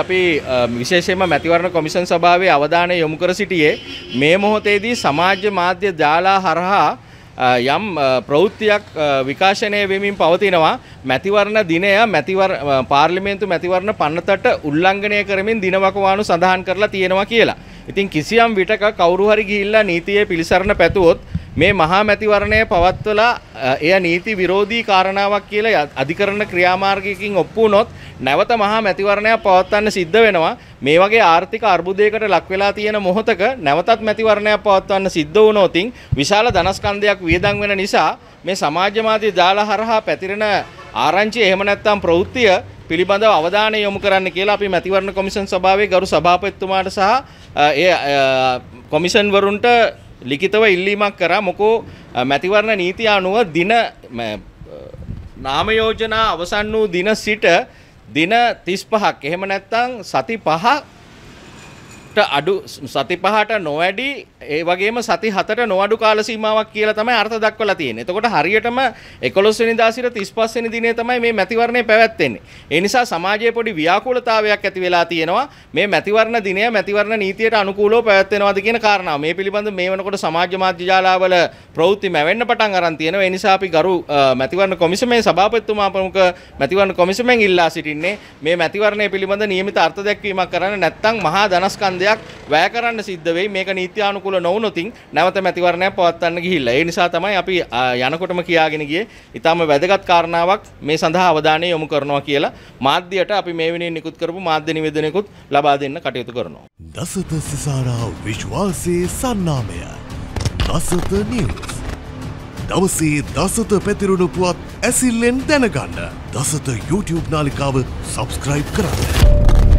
අපි විශේෂයෙන්ම මැතිවරණ කොමිෂන් සභාවේ අවධානය යොමු කර සිටියේ මේ මොහොතේදී සමාජ මාධ්‍ය ජාලා හරහා යම් ප්‍රවෘත්තියක් විකාශනය වෙමින් පවතිනවා මැතිවරණ දිනය මැතිවර පාර්ලිමේන්තු මැතිවරණ පන්නතට උල්ලංඝනය කරමින් දිනවකවානු සඳහන් කරලා තියෙනවා කියලා. ඉතින් කිසියම් විටක කවුරු හරි ගිහිල්ලා නීතියේ පිළිසරණ පැතුවොත් මේ මහා මැතිවරණය පවත්වලා එය නීති විරෝධී කාරණාවක් කියලා අධිකරණ ක්‍රියාමාර්ගයකින් ඔප්පු වුණොත් නැවත මහා මැතිවරණයක් පවත්වන්න සිද්ධ වෙනවා මේ වගේ ආර්ථික අර්බුදයකට ලක් වෙලා තියෙන මොහොතක නැවතත් මැතිවරණයක් පවත්වන්න සිද්ධ වුණොතින් විශාල ධනස්කන්ධයක් වියදම් වෙන නිසා මේ සමාජවාදී දාලා හරහා පැතිරෙන ආරංචි එහෙම නැත්නම් ප්‍රවෘත්තිය පිළිබඳව අවධානය යොමු කරන්න කියලා අපි මැතිවරණ කොමිෂන් සභාවේ ගරු සභාපතිතුමාට සහ ඒ කොමිෂන් වරුන්ට ලිඛිතව ඉල්ලීමක් කරා මොකෝ මැතිවරණ නීතිය අනුව දින නාම යෝජනා අවසන් වූ දින සිට දින 35ක් එහෙම නැත්නම් සති 5 අඩු සති පහට නොවැඩි ඒ වගේම සති හතට නොවඩු කාල සීමාවක් කියලා තමයි අර්ථ දක්වලා තියෙන්නේ. එතකොට හරියටම 11 වෙනිදා සිට 35 වෙනි දිනේ තමයි මේ මැතිවරණය පැවැත්වෙන්නේ. ඒ නිසා සමාජයේ පොඩි ව්‍යාකූලතාවයක් ඇති වෙලා තියෙනවා. මේ මැතිවරණ දිනය මැතිවරණ නීතියට අනුකූලව පැවැත්වෙනවද කියන කාරණාව. මේ පිළිබඳ මේ වෙනකොට සමාජ මාධ්‍ය ජාලාවල ප්‍රවෘත්ති මැවෙන්න පටන් අරන් තියෙනවා. ඒ නිසා අපි ගරු මැතිවරණ කොමිසමේ සභාපතිතුමා ප්‍රමුඛ මැතිවරණ කොමිසමෙන් ඉල්ලා සිටින්නේ මේ මැතිවරණය පිළිබඳ නියමිත අර්ථ දැක්වීමක් කරන්න නැත්නම් මහා ධනස්කන්ධ ඡන්දයක් වැය කරන්න සිද්ධ වෙයි මේක නීත්‍යානුකූල නොවුනොතින් නැවත මැතිවරණයක් පවත්වන්න ගිහිල්ලා ඒ නිසා තමයි අපි යනකොටම කියාගෙන ගියේ ඊටම වැදගත් කාරණාවක් මේ සඳහා අවධානය යොමු කරනවා කියලා මාධ්‍යයට අපි මේ වෙනුවෙන් නිකුත් කරපු මාධ්‍ය නිවේදනයකුත් ලබා දෙන්න කටයුතු කරනවා දසත සිසාරා විශ්වාසයේ සන්නාමය දසත නිවස් දවසේ දසත පැතිරුණු පුවත් ඇසිල්ලෙන් දැනගන්න දසත YouTube නාලිකාව සබස්ක්‍රයිබ් කරන්න.